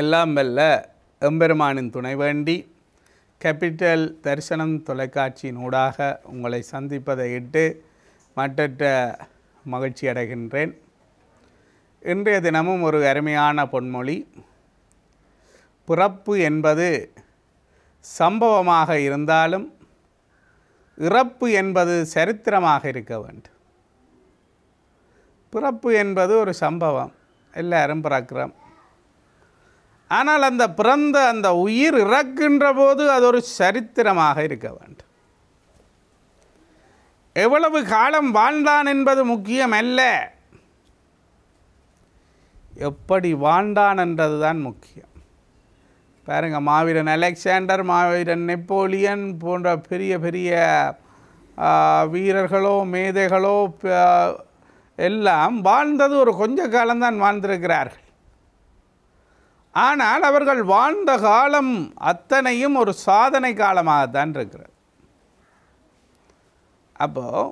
எல்லாம் வெல்ல எம்பெருமானின் துணை வேண்டி கேபிட்டல் தரிசனம் ஊடாக உங்களை சந்திப்பதை இட்டு மற்ற மகிழ்ச்சி அடைகின்றேன் இன்றைய தினமும் ஒரு அருமையான பொன்மொழி பிறப்பு என்பது சம்பவமாக இருந்தாலும் இறப்பு என்பது சரித்திரமாக இருக்க வேண்டும் பிறப்பு என்பது ஒரு சம்பவம் எல்லாரும் பிறக்கிறோம் ஆனால் அந்த பிறந்த அந்த உயிர் இறக்கின்ற போது அது ஒரு சரித்திரமாக இருக்க வேண்டும் எவ்வளவு காலம் வாழ்ந்தான் என்பது முக்கியமல்ல எப்படி வாழ்ந்தான் என்றது தான் முக்கியம் பாருங்கள் மாவீரன் அலெக்சாண்டர் மாவீரன் நெப்போலியன் போன்ற பெரிய பெரிய வீரர்களோ மேதைகளோ எல்லாம் வாழ்ந்தது ஒரு கொஞ்ச காலம்தான் வாழ்ந்திருக்கிறார்கள் ஆனால் அவர்கள் வாழ்ந்த காலம் அத்தனையும் ஒரு சாதனை காலமாக தான் இருக்கிறது அப்போது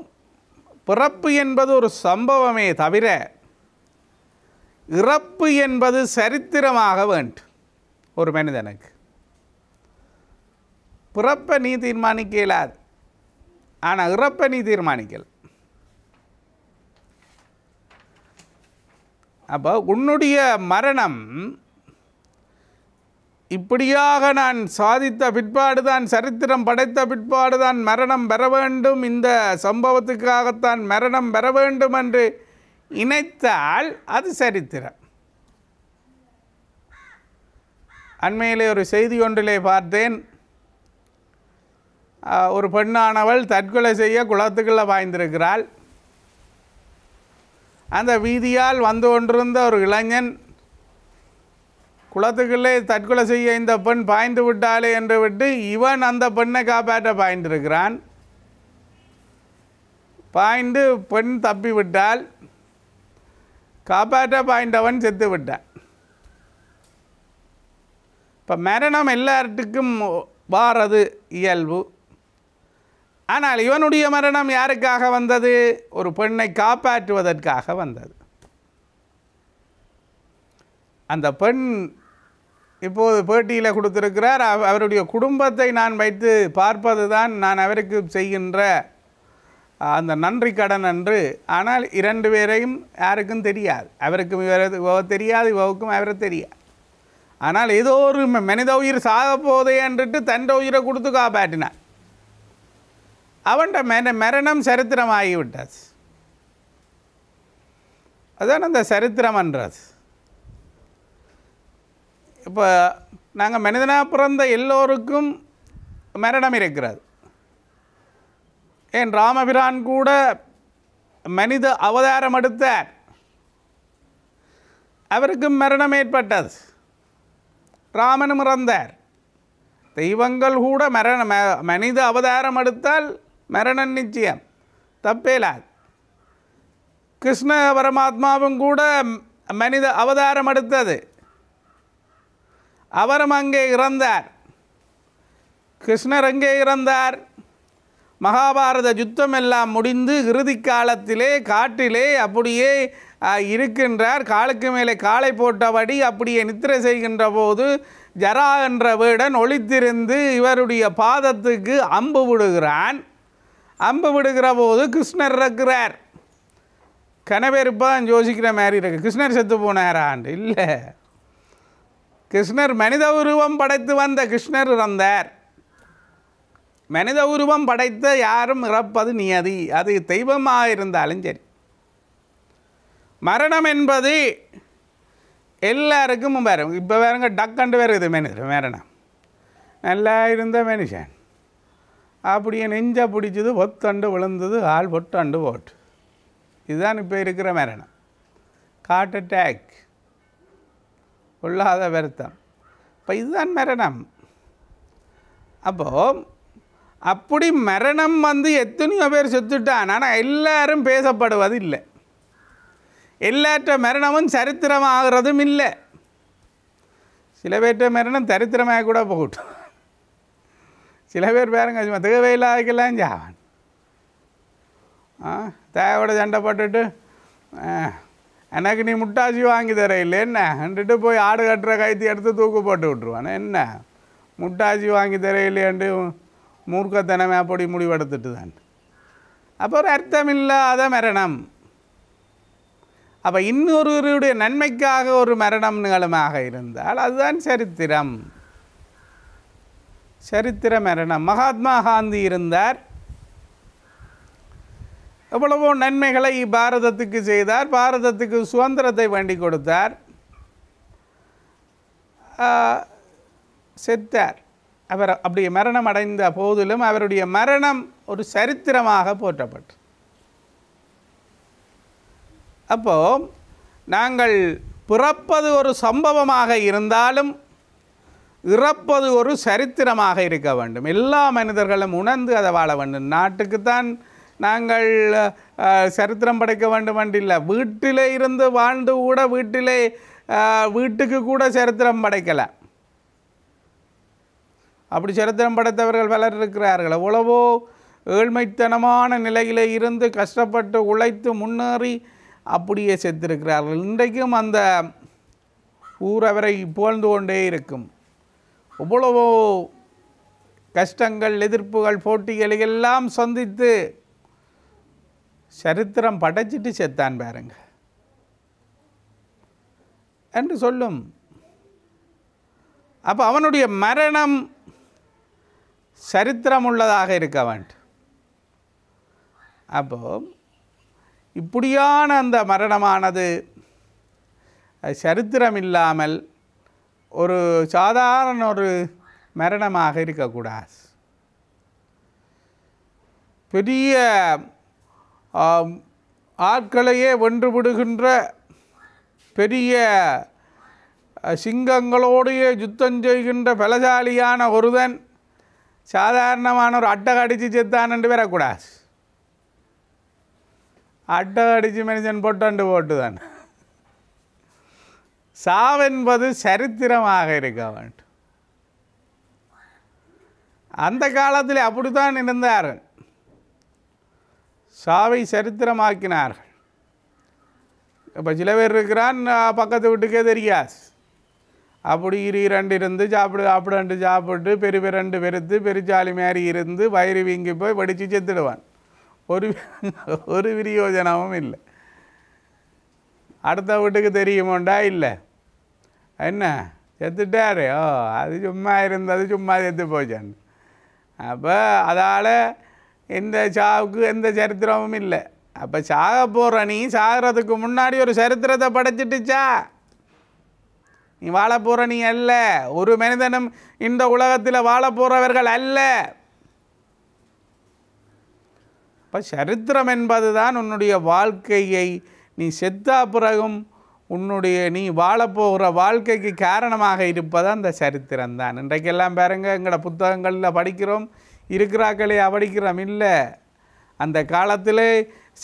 பிறப்பு என்பது ஒரு சம்பவமே தவிர இறப்பு என்பது சரித்திரமாக வேண்டும் ஒரு மனிதனுக்கு பிறப்பை நீ தீர்மானிக்க இயலாது ஆனால் இறப்பை நீ தீர்மானிக்கல அப்போ உன்னுடைய மரணம் இப்படியாக நான் சாதித்த பிற்பாடு தான் சரித்திரம் படைத்த பிற்பாடு தான் மரணம் பெற வேண்டும் இந்த சம்பவத்துக்காகத்தான் மரணம் பெற வேண்டும் என்று இணைத்தால் அது சரித்திரம் அண்மையிலே ஒரு செய்தி ஒன்றிலே பார்த்தேன் ஒரு பெண்ணானவள் தற்கொலை செய்ய குளத்துக்குள்ளே வாய்ந்திருக்கிறாள் அந்த வீதியால் வந்து கொண்டிருந்த ஒரு இளைஞன் குளத்துக்குள்ளே தற்கொலை செய்ய இந்த பெண் பாய்ந்து விட்டாளே என்று விட்டு இவன் அந்த பெண்ணை காப்பாற்ற பாய்ந்திருக்கிறான் பாய்ந்து பெண் தப்பி விட்டால் காப்பாற்ற பாய்ந்தவன் செத்து விட்டான் இப்போ மரணம் எல்லார்ட்டுக்கும் வாரது இயல்பு ஆனால் இவனுடைய மரணம் யாருக்காக வந்தது ஒரு பெண்ணை காப்பாற்றுவதற்காக வந்தது அந்த பெண் இப்போது பேட்டியில் கொடுத்துருக்கிறார் அவருடைய குடும்பத்தை நான் வைத்து பார்ப்பது தான் நான் அவருக்கு செய்கின்ற அந்த நன்றி கடன் அன்று ஆனால் இரண்டு பேரையும் யாருக்கும் தெரியாது அவருக்கும் இவ தெரியாது இவருக்கும் அவரை தெரியாது ஆனால் ஏதோ ஒரு மனித உயிர் சாக போதே என்றுட்டு தண்ட உயிரை கொடுத்து காப்பாற்றினான் அவன்கிட்ட மென மரணம் சரித்திரமாகிவிட்டாச்சு அதுதான் அந்த சரித்திரம் என்றாச்சு இப்போ நாங்கள் மனிதனாக பிறந்த எல்லோருக்கும் மரணம் இருக்கிறது ஏன் ராமபிரான் கூட மனித அவதாரம் எடுத்தார் அவருக்கும் மரணம் ஏற்பட்டது ராமனும் இறந்தார் தெய்வங்கள் கூட மரண மனித அவதாரம் எடுத்தால் மரணம் நிச்சயம் தப்பேலாது கிருஷ்ண பரமாத்மாவும் கூட மனித அவதாரம் எடுத்தது அவரும் அங்கே இறந்தார் கிருஷ்ணர் அங்கே இறந்தார் மகாபாரத யுத்தம் எல்லாம் முடிந்து இறுதி காலத்திலே காட்டிலே அப்படியே இருக்கின்றார் காலுக்கு மேலே காலை போட்டபடி அப்படியே நித்திரை செய்கின்ற போது ஜரா என்ற வேடன் ஒளித்திருந்து இவருடைய பாதத்துக்கு அம்பு விடுகிறான் அம்பு விடுகிற போது கிருஷ்ணர் இருக்கிறார் கனவே யோசிக்கிற மாதிரி இருக்கு கிருஷ்ணர் செத்து போனாரான் இல்லை கிருஷ்ணர் மனித உருவம் படைத்து வந்த கிருஷ்ணர் இறந்தார் மனித உருவம் படைத்த யாரும் இறப்பது நியதி அது தெய்வமாக இருந்தாலும் சரி மரணம் என்பது எல்லாருக்கும் வரும் இப்போ வேறுங்க டக்கண்டு இது மனிதர் மரணம் நல்லா இருந்த மனுஷன் அப்படியே நெஞ்சை பிடிச்சது ஒத்தண்டு விழுந்தது ஆள் பொட்டாண்டு ஓட்டு இதுதான் இப்போ இருக்கிற மரணம் ஹார்ட் அட்டாக் கொள்ளாத வருத்தம் இப்போ இதுதான் மரணம் அப்போது அப்படி மரணம் வந்து எத்தனையோ பேர் செத்துட்டான் ஆனால் எல்லாரும் பேசப்படுவது இல்லை எல்லாற்ற மரணமும் சரித்திரமாகிறதும் இல்லை சில பேர்கிட்ட மரணம் தரித்திரமாக கூட போகட்டும் சில பேர் பேருங்க சும்மா திகவையிலாக்கெல்லாம் ஜாவான் ஆ சண்டை போட்டுட்டு எனக்கு நீ முட்டாசி வாங்கி தர இல்லை என்னன்ட்டு போய் ஆடு கட்டுற கைத்தி எடுத்து தூக்கு போட்டு விட்ருவானே என்ன முட்டாசி வாங்கி தர இல்லையண்டு மூர்க்கத்தனமே அப்படி முடிவெடுத்துட்டு தான் அப்போ ஒரு அர்த்தமில்லாத மரணம் அப்போ இன்னொருவருடைய நன்மைக்காக ஒரு மரணம் நிகழமாக இருந்தால் அதுதான் சரித்திரம் சரித்திர மரணம் மகாத்மா காந்தி இருந்தார் எவ்வளவோ நன்மைகளை பாரதத்துக்கு செய்தார் பாரதத்துக்கு சுதந்திரத்தை வேண்டி கொடுத்தார் செத்தார் அவர் அப்படி மரணம் அடைந்த போதிலும் அவருடைய மரணம் ஒரு சரித்திரமாக போற்றப்பட்டு அப்போது நாங்கள் பிறப்பது ஒரு சம்பவமாக இருந்தாலும் இறப்பது ஒரு சரித்திரமாக இருக்க வேண்டும் எல்லா மனிதர்களும் உணர்ந்து அதை வாழ வேண்டும் நாட்டுக்குத்தான் நாங்கள் சரித்திரம் படைக்க வேண்டும் என்றில்லை வீட்டிலே இருந்து வாழ்ந்து கூட வீட்டிலே வீட்டுக்கு கூட சரித்திரம் படைக்கலை அப்படி சரித்திரம் படைத்தவர்கள் பலர் இருக்கிறார்கள் எவ்வளவோ ஏழ்மைத்தனமான நிலையிலே இருந்து கஷ்டப்பட்டு உழைத்து முன்னேறி அப்படியே செத்திருக்கிறார்கள் இன்றைக்கும் அந்த ஊர் அவரை புகழ்ந்து கொண்டே இருக்கும் அவ்வளவோ கஷ்டங்கள் எதிர்ப்புகள் போட்டிகளை எல்லாம் சந்தித்து சரித்திரம் படைச்சிட்டு செத்தான் பாருங்க என்று சொல்லும் அப்போ அவனுடைய மரணம் சரித்திரம் உள்ளதாக இருக்க வேண்டும் அப்போ இப்படியான அந்த மரணமானது சரித்திரம் இல்லாமல் ஒரு சாதாரண ஒரு மரணமாக இருக்கக்கூடாது பெரிய ஆட்களையே வென்றுவிடுகின்ற பெரிய சிங்கங்களோடையே யுத்தம் செய்கின்ற பலசாலியான ஒருதன் சாதாரணமான ஒரு அட்டை அடித்து செத்தான் வரக்கூடாது அட்டை அடித்து மனுஷன் பொட்டாண்டு போட்டுதான் சாவென்பது சரித்திரமாக இருக்க வேண்டும் அந்த காலத்தில் அப்படித்தான் இருந்தார்கள் சாவை சரித்திரமாக்கினார்கள் இப்போ சில பேர் இருக்கிறான் பக்கத்து வீட்டுக்கே தெரியாது அப்படி இரு இரண்டு இருந்து சாப்பிடு ரெண்டு சாப்பிட்டு பெரு ரெண்டு பெருத்து பெருச்சாலி மாரி இருந்து வயிறு வீங்கி போய் வடித்து செத்துடுவான் ஒரு ஒரு விரியோஜனமும் இல்லை அடுத்த வீட்டுக்கு தெரியுமோண்டா இல்லை என்ன செத்துட்டாரு ஓ அது சும்மா இருந்தது சும்மா செத்து போச்சான் அப்போ அதால் இந்த சாவுக்கு எந்த சரித்திரமும் இல்லை அப்போ சாக போகிற நீ சாகிறதுக்கு முன்னாடி ஒரு சரித்திரத்தை படைச்சிட்டுச்சா நீ வாழ போகிற நீ அல்ல ஒரு மனிதனும் இந்த உலகத்தில் வாழ போகிறவர்கள் அல்ல இப்போ சரித்திரம் என்பது தான் உன்னுடைய வாழ்க்கையை நீ செத்தா பிறகும் உன்னுடைய நீ வாழப்போகிற வாழ்க்கைக்கு காரணமாக இருப்பது அந்த சரித்திரம்தான் இன்றைக்கெல்லாம் பாருங்கள் எங்களோட புத்தகங்களில் படிக்கிறோம் இருக்கிறாக்களை அவடிக்கிறோம் இல்லை அந்த காலத்தில்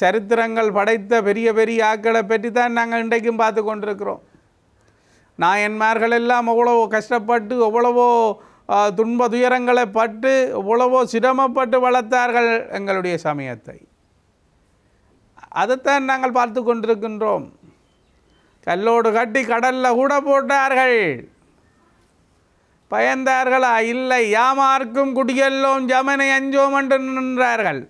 சரித்திரங்கள் படைத்த பெரிய பெரிய ஆக்களை பற்றி தான் நாங்கள் இன்றைக்கும் பார்த்து கொண்டிருக்கிறோம் நாயன்மார்கள் எல்லாம் எவ்வளவோ கஷ்டப்பட்டு அவ்வளவோ துன்ப துயரங்களை பட்டு அவ்வளவோ சிரமப்பட்டு வளர்த்தார்கள் எங்களுடைய சமயத்தை அதைத்தான் நாங்கள் பார்த்து கொண்டிருக்கின்றோம் கல்லோடு கட்டி கடலில் கூட போட்டார்கள் பயந்தார்களா இல்லை யாமார்க்கும் குடியல்லோம் ஜமனை அஞ்சோம் என்று நின்றார்கள்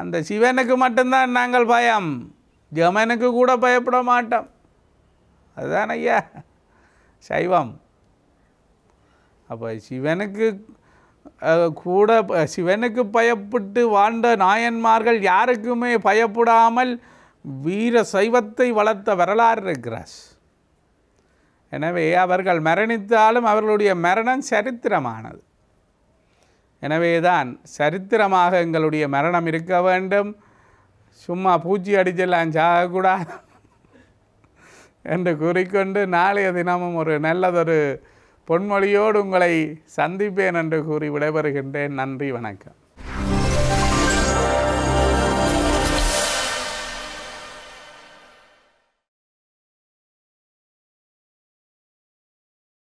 அந்த சிவனுக்கு மட்டும்தான் நாங்கள் பயம் ஜமனுக்கு கூட பயப்பட மாட்டோம் அதுதான் ஐயா சைவம் அப்போ சிவனுக்கு கூட சிவனுக்கு பயப்பட்டு வாழ்ந்த நாயன்மார்கள் யாருக்குமே பயப்படாமல் வீர சைவத்தை வளர்த்த வரலாறு இருக்கிறார் எனவே அவர்கள் மரணித்தாலும் அவர்களுடைய மரணம் சரித்திரமானது எனவே தான் சரித்திரமாக எங்களுடைய மரணம் இருக்க வேண்டும் சும்மா பூச்சி அடிச்செல்லாம் சாகக்கூடாது என்று கூறிக்கொண்டு நாளைய தினமும் ஒரு நல்லதொரு பொன்மொழியோடு உங்களை சந்திப்பேன் என்று கூறி விடைபெறுகின்றேன் நன்றி வணக்கம்